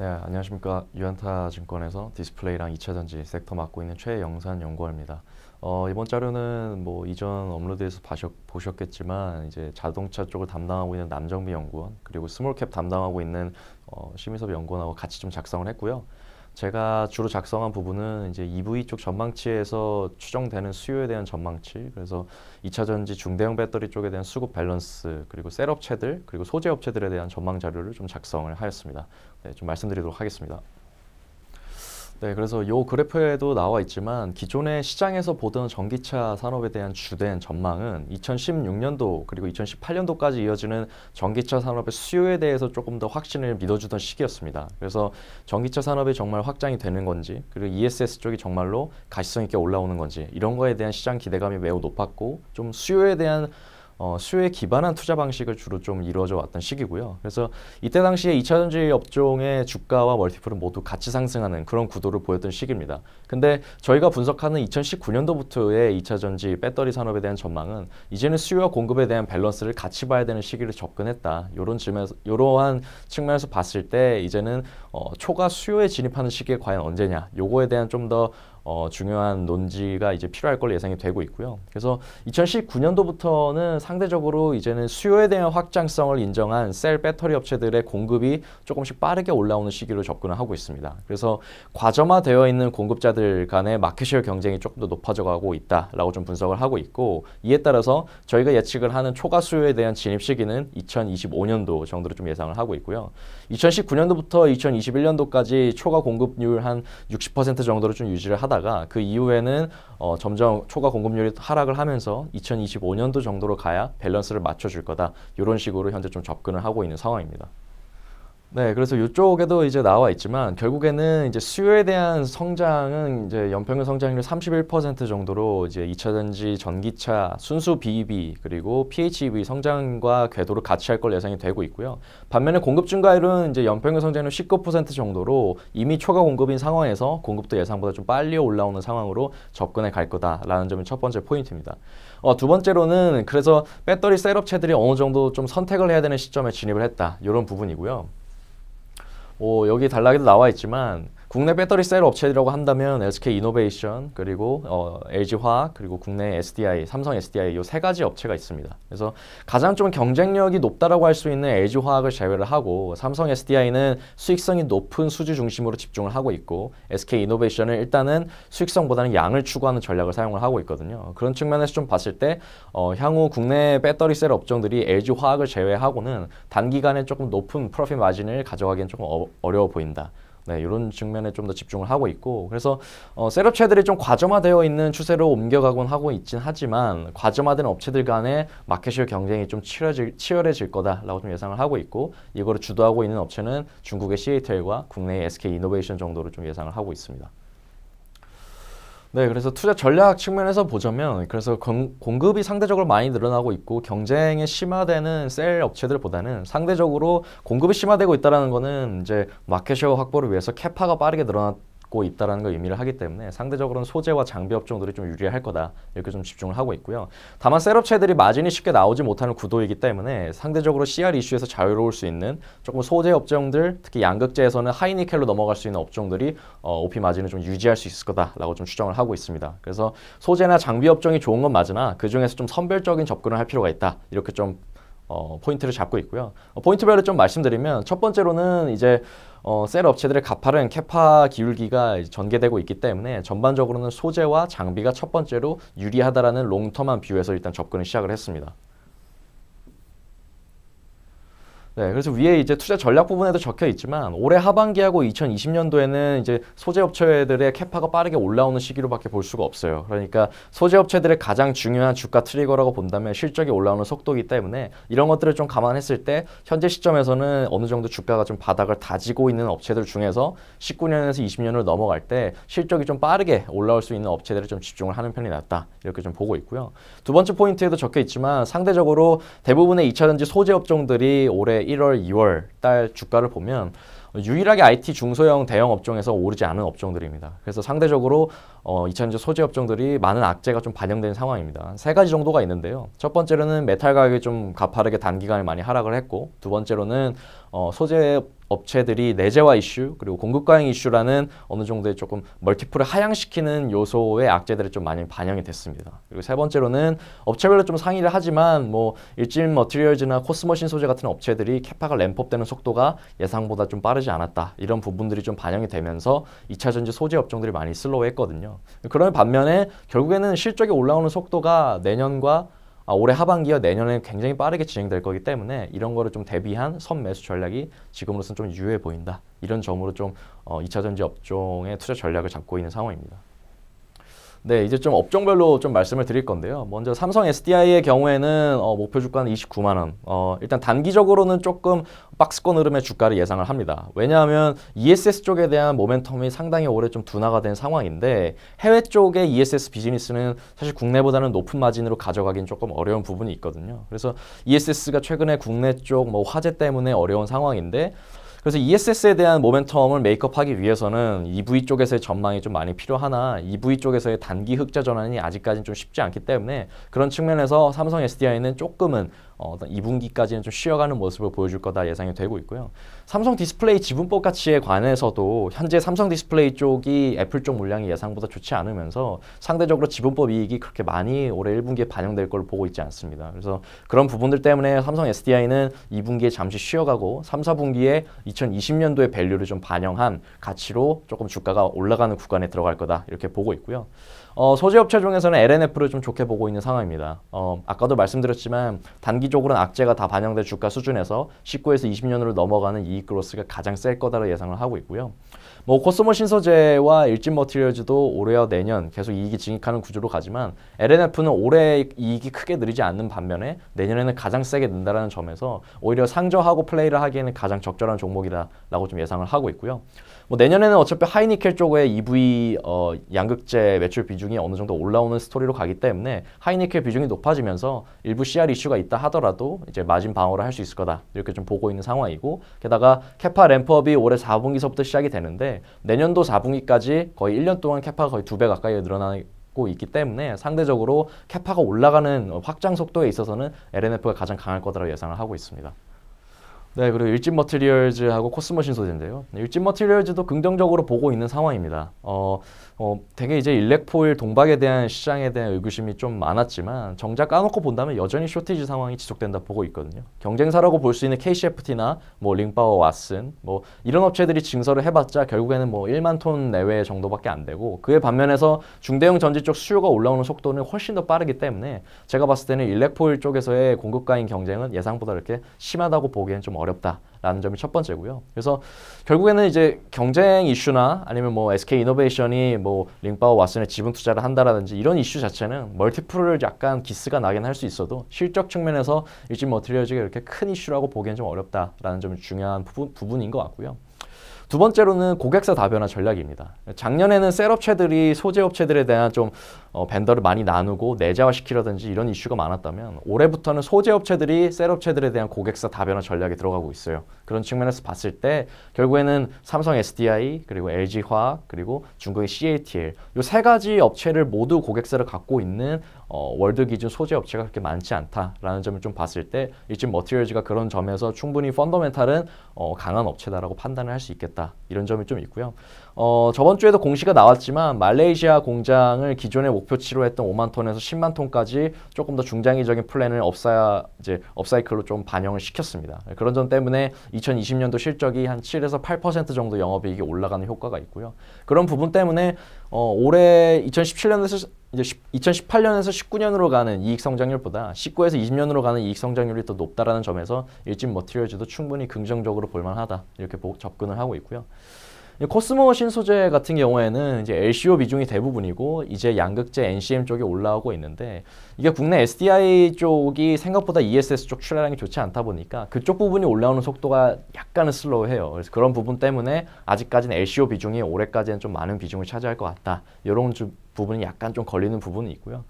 네, 안녕하십니까. 유안타 증권에서 디스플레이랑 2차전지 섹터 맡고 있는 최영산 연구원입니다. 어, 이번 자료는 뭐 이전 업로드에서 바셨, 보셨겠지만 이제 자동차 쪽을 담당하고 있는 남정비 연구원 그리고 스몰캡 담당하고 있는 어, 심의섭 연구원하고 같이 좀 작성을 했고요. 제가 주로 작성한 부분은 이제 EV 쪽 전망치에서 추정되는 수요에 대한 전망치, 그래서 2차 전지 중대형 배터리 쪽에 대한 수급 밸런스, 그리고 셀업체들, 그리고 소재업체들에 대한 전망 자료를 좀 작성을 하였습니다. 네, 좀 말씀드리도록 하겠습니다. 네, 그래서 요 그래프에도 나와 있지만 기존의 시장에서 보던 전기차 산업에 대한 주된 전망은 2016년도 그리고 2018년도까지 이어지는 전기차 산업의 수요에 대해서 조금 더 확신을 믿어주던 시기였습니다. 그래서 전기차 산업이 정말 확장이 되는 건지 그리고 ESS 쪽이 정말로 가시성 있게 올라오는 건지 이런 거에 대한 시장 기대감이 매우 높았고 좀 수요에 대한 어, 수요에 기반한 투자 방식을 주로 좀 이루어져 왔던 시기고요. 그래서 이때 당시에 2차 전지 업종의 주가와 멀티플은 모두 같이 상승하는 그런 구도를 보였던 시기입니다. 근데 저희가 분석하는 2019년도부터의 2차 전지 배터리 산업에 대한 전망은 이제는 수요와 공급에 대한 밸런스를 같이 봐야 되는 시기를 접근했다. 이런 측면에서 이러한 측면에서 봤을 때 이제는 어, 초과 수요에 진입하는 시기에 과연 언제냐? 요거에 대한 좀더 어, 중요한 논지가 이제 필요할 걸로 예상이 되고 있고요. 그래서 2019년도부터는 상대적으로 이제는 수요에 대한 확장성을 인정한 셀 배터리 업체들의 공급이 조금씩 빠르게 올라오는 시기로 접근을 하고 있습니다. 그래서 과점화되어 있는 공급자들 간의 마켓쉐어 경쟁이 조금 더 높아져 가고 있다라고 좀 분석을 하고 있고 이에 따라서 저희가 예측을 하는 초과 수요에 대한 진입 시기는 2025년도 정도로 좀 예상을 하고 있고요. 2019년도부터 2021년도까지 초과 공급률 한 60% 정도로 좀 유지를 하다 가 올다가그 이후에는 어, 점점 초과 공급률이 하락을 하면서 2025년도 정도로 가야 밸런스를 맞춰줄 거다. 이런 식으로 현재 좀 접근을 하고 있는 상황입니다. 네, 그래서 이쪽에도 이제 나와 있지만 결국에는 이제 수요에 대한 성장은 이제 연평균 성장률 31% 정도로 이제 2차 전지, 전기차, 순수 BEV 그리고 PHEV 성장과 궤도를 같이 할 걸 예상이 되고 있고요. 반면에 공급 증가율은 이제 연평균 성장률 19% 정도로 이미 초과 공급인 상황에서 공급도 예상보다 좀 빨리 올라오는 상황으로 접근해 갈 거다라는 점이 첫 번째 포인트입니다. 어, 두 번째로는 그래서 배터리 셀업체들이 어느 정도 좀 선택을 해야 되는 시점에 진입을 했다 이런 부분이고요. 오, 여기 단락에도 나와 있지만 국내 배터리 셀 업체라고 한다면 SK 이노베이션 그리고 어, LG 화학 그리고 국내 SDI, 삼성 SDI 이 세 가지 업체가 있습니다. 그래서 가장 좀 경쟁력이 높다라고 할 수 있는 LG 화학을 제외를 하고 삼성 SDI는 수익성이 높은 수주 중심으로 집중을 하고 있고 SK 이노베이션은 일단은 수익성보다는 양을 추구하는 전략을 사용을 하고 있거든요. 그런 측면에서 좀 봤을 때 어, 향후 국내 배터리 셀 업종들이 LG 화학을 제외하고는 단기간에 조금 높은 프로핏 마진을 가져가기엔 조금 어, 어려워 보인다. 네, 이런 측면에 좀 더 집중을 하고 있고 그래서 어, 셋업체들이 좀 과점화되어 있는 추세로 옮겨가곤 하고 있긴 하지만 과점화된 업체들 간의 마켓 s h 경쟁이 좀 치열해질, 치열해질 거다라고 좀 예상을 하고 있고 이거를 주도하고 있는 업체는 중국의 시 a t l 과 국내의 SK 이노베이션 정도로 좀 예상을 하고 있습니다. 네, 그래서 투자 전략 측면에서 보자면 그래서 건, 공급이 상대적으로 많이 늘어나고 있고 경쟁이 심화되는 셀 업체들보다는 상대적으로 공급이 심화되고 있다라는 거는 이제 마켓쉐어 확보를 위해서 캐파가 빠르게 늘어났 갖고 있다는 걸 의미를 하기 때문에 상대적으로는 소재와 장비 업종들이 좀 유리할 거다 이렇게 좀 집중을 하고 있고요. 다만 셀업체들이 마진이 쉽게 나오지 못하는 구도이기 때문에 상대적으로 CR 이슈에서 자유로울 수 있는 조금 소재 업종들 특히 양극재에서는 하이니켈로 넘어갈 수 있는 업종들이 어, OP 마진을 좀 유지할 수 있을 거다라고 좀 추정을 하고 있습니다. 그래서 소재나 장비 업종이 좋은 건 맞으나 그 중에서 좀 선별적인 접근을 할 필요가 있다 이렇게 좀 어, 포인트를 잡고 있고요. 어, 포인트별로 좀 말씀드리면 첫 번째로는 이제 어, 셀 업체들의 가파른 캐파 기울기가 전개되고 있기 때문에 전반적으로는 소재와 장비가 첫 번째로 유리하다라는 롱텀한 뷰에서 일단 접근을 시작을 했습니다. 네, 그래서 위에 이제 투자 전략 부분에도 적혀 있지만 올해 하반기하고 2020년도에는 이제 소재 업체들의 캐파가 빠르게 올라오는 시기로밖에 볼 수가 없어요. 그러니까 소재 업체들의 가장 중요한 주가 트리거라고 본다면 실적이 올라오는 속도이기 때문에 이런 것들을 좀 감안했을 때 현재 시점에서는 어느 정도 주가가 좀 바닥을 다지고 있는 업체들 중에서 19년에서 20년으로 넘어갈 때 실적이 좀 빠르게 올라올 수 있는 업체들을 좀 집중을 하는 편이 낫다 이렇게 좀 보고 있고요. 두 번째 포인트에도 적혀 있지만 상대적으로 대부분의 2차전지 소재 업종들이 올해 1월, 2월 달 주가를 보면 유일하게 IT 중소형 대형 업종에서 오르지 않은 업종들입니다. 그래서 상대적으로 어, 2차전지 소재 업종들이 많은 악재가 좀 반영된 상황입니다. 세 가지 정도가 있는데요. 첫 번째로는 메탈 가격이 좀 가파르게 단기간에 많이 하락을 했고 두 번째로는 어, 소재 업체들이 내재화 이슈 그리고 공급 과잉 이슈라는 어느 정도의 조금 멀티플을 하향시키는 요소의 악재들이 좀 많이 반영이 됐습니다. 그리고 세 번째로는 업체별로 좀 상의를 하지만 뭐 일진 머티리얼즈나 코스머신 소재 같은 업체들이 캐파가 램프업되는 속도가 예상보다 좀 빠르지 않았다. 이런 부분들이 좀 반영이 되면서 2차 전지 소재 업종들이 많이 슬로우했거든요. 그러면 반면에 결국에는 실적이 올라오는 속도가 내년과 아, 올해 하반기와 내년에 굉장히 빠르게 진행될 거기 때문에 이런 거를 좀 대비한 선매수 전략이 지금으로서는 좀 유효해 보인다. 이런 점으로 좀 어, 2차 전지 업종의 투자 전략을 잡고 있는 상황입니다. 네, 이제 좀 업종별로 좀 말씀을 드릴 건데요. 먼저 삼성 SDI의 경우에는 어, 목표 주가는 29만 원. 어, 일단 단기적으로는 조금 박스권 흐름의 주가를 예상을 합니다. 왜냐하면 ESS 쪽에 대한 모멘텀이 상당히 오래 좀 둔화가 된 상황인데 해외 쪽의 ESS 비즈니스는 사실 국내보다는 높은 마진으로 가져가긴 조금 어려운 부분이 있거든요. 그래서 ESS가 최근에 국내 쪽 뭐 화재 때문에 어려운 상황인데 그래서 ESS에 대한 모멘텀을 메이크업하기 위해서는 EV 쪽에서의 전망이 좀 많이 필요하나 EV 쪽에서의 단기 흑자 전환이 아직까지는 좀 쉽지 않기 때문에 그런 측면에서 삼성 SDI는 조금은 어, 어떤 2분기까지는 좀 쉬어가는 모습을 보여줄 거다 예상이 되고 있고요. 삼성 디스플레이 지분법 가치에 관해서도 현재 삼성 디스플레이 쪽이 애플 쪽 물량이 예상보다 좋지 않으면서 상대적으로 지분법 이익이 그렇게 많이 올해 1분기에 반영될 걸로 보고 있지 않습니다. 그래서 그런 부분들 때문에 삼성 SDI는 2분기에 잠시 쉬어가고 3, 4분기에 2020년도의 밸류를 좀 반영한 가치로 조금 주가가 올라가는 구간에 들어갈 거다 이렇게 보고 있고요. 어, 소재업체 중에서는 LNF를 좀 좋게 보고 있는 상황입니다. 어, 아까도 말씀드렸지만 단기적으로는 악재가 다 반영된 주가 수준에서 19에서 20년으로 넘어가는 이익 그로스가 가장 셀 거다라 예상을 하고 있고요. 뭐 코스모 신소재와 일진 머티리얼즈도 올해와 내년 계속 이익이 증익하는 구조로 가지만 LNF는 올해 이익이 크게 늘지 않는 반면에 내년에는 가장 세게 는다는 점에서 오히려 상저하고 플레이를 하기에는 가장 적절한 종목이다라고 좀 예상을 하고 있고요. 뭐 내년에는 어차피 하이니켈 쪽의 EV 어, 양극재 매출 비중이 어느 정도 올라오는 스토리로 가기 때문에 하이니켈 비중이 높아지면서 일부 CR 이슈가 있다 하더라도 이제 마진 방어를 할 수 있을 거다 이렇게 좀 보고 있는 상황이고 게다가 캐파 램프업이 올해 4분기서부터 시작이 되는데 내년도 4분기까지 거의 1년 동안 캐파가 거의 2배 가까이 늘어나는 고 있기 때문에 상대적으로 캐파가 올라가는 확장 속도에 있어서는 LNF가 가장 강할 거다라고 예상을 하고 있습니다. 네, 그리고 일진 머티리얼즈하고 코스모신 소재인데요. 네, 일진 머티리얼즈도 긍정적으로 보고 있는 상황입니다. 어, 어, 되게 이제 일렉포일 동박에 대한 시장에 대한 의구심이 좀 많았지만 정작 까놓고 본다면 여전히 쇼티지 상황이 지속된다 보고 있거든요. 경쟁사라고 볼 수 있는 KCFT나 뭐 링파워 왓슨 뭐 이런 업체들이 증서를 해봤자 결국에는 뭐 1만 톤 내외 정도밖에 안 되고 그에 반면에서 중대형 전지 쪽 수요가 올라오는 속도는 훨씬 더 빠르기 때문에 제가 봤을 때는 일렉포일 쪽에서의 공급가인 경쟁은 예상보다 이렇게 심하다고 보기엔 좀 어렵다라는 점이 첫 번째고요. 그래서 결국에는 이제 경쟁 이슈나 아니면 뭐 SK 이노베이션이 뭐 링바오 왓슨에 지분 투자를 한다라든지 이런 이슈 자체는 멀티플을 약간 기스가 나긴 할 수 있어도 실적 측면에서 일진 머트리얼즈가 이렇게 큰 이슈라고 보기엔 좀 어렵다라는 점이 중요한 부분, 부분인 것 같고요. 두 번째로는 고객사 다변화 전략입니다. 작년에는 셀업체들이 소재업체들에 대한 좀 어, 벤더를 많이 나누고 내재화시키려든지 이런 이슈가 많았다면 올해부터는 소재업체들이 셀업체들에 대한 고객사 다변화 전략에 들어가고 있어요. 그런 측면에서 봤을 때 결국에는 삼성 SDI 그리고 LG화학 그리고 중국의 CATL 이 세 가지 업체를 모두 고객사를 갖고 있는 어, 월드 기준 소재 업체가 그렇게 많지 않다라는 점을 좀 봤을 때 이쯤 머티리얼즈가 그런 점에서 충분히 펀더멘탈은 어, 강한 업체다라고 판단을 할 수 있겠다 이런 점이 좀 있고요. 어, 저번 주에도 공시가 나왔지만 말레이시아 공장을 기존의 목표치로 했던 5만 톤에서 10만 톤까지 조금 더 중장기적인 플랜을 업사 이제 업사이클로 좀 반영을 시켰습니다. 그런 점 때문에 2020년도 실적이 한 7에서 8% 정도 영업이익이 올라가는 효과가 있고요. 그런 부분 때문에 어, 올해 2017년에서 이제 2018년에서 19년으로 가는 이익 성장률보다 19에서 20년으로 가는 이익 성장률이 더 높다라는 점에서 일진 머티리얼즈도 충분히 긍정적으로 볼만하다 이렇게 보, 접근을 하고 있고요. 예, 코스모 신소재 같은 경우에는 이제 LCO 비중이 대부분이고 이제 양극재 NCM 쪽에 올라오고 있는데 이게 국내 SDI 쪽이 생각보다 ESS 쪽 출하량이 좋지 않다 보니까 그쪽 부분이 올라오는 속도가 약간은 슬로우해요. 그래서 그런 부분 때문에 아직까지는 LCO 비중이 올해까지는 좀 많은 비중을 차지할 것 같다. 이런 부분이 약간 좀 걸리는 부분이 있고요.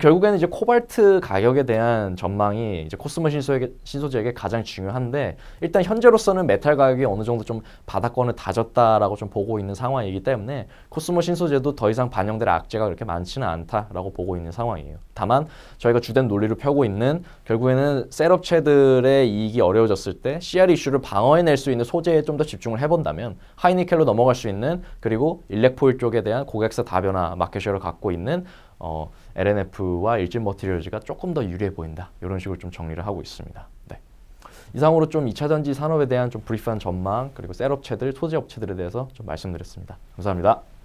결국에는 이제 코발트 가격에 대한 전망이 이제 코스모 신소에게, 신소재에게 가장 중요한데 일단 현재로서는 메탈 가격이 어느 정도 좀 바닥권을 다졌다라고 좀 보고 있는 상황이기 때문에 코스모 신소재도 더 이상 반영될 악재가 그렇게 많지는 않다라고 보고 있는 상황이에요. 다만 저희가 주된 논리를 펴고 있는 결국에는 셀업체들의 이익이 어려워졌을 때 CR 이슈를 방어해낼 수 있는 소재에 좀 더 집중을 해본다면 하이니켈로 넘어갈 수 있는 그리고 일렉포일 쪽에 대한 고객사 다변화 마켓 레이를 갖고 있는 어, LNF와 일진 머티리얼즈가 조금 더 유리해 보인다. 이런 식으로 좀 정리를 하고 있습니다. 네. 이상으로 좀 2차 전지 산업에 대한 좀 브리프한 전망 그리고 셀업체들, 소재업체들에 대해서 좀 말씀드렸습니다. 감사합니다.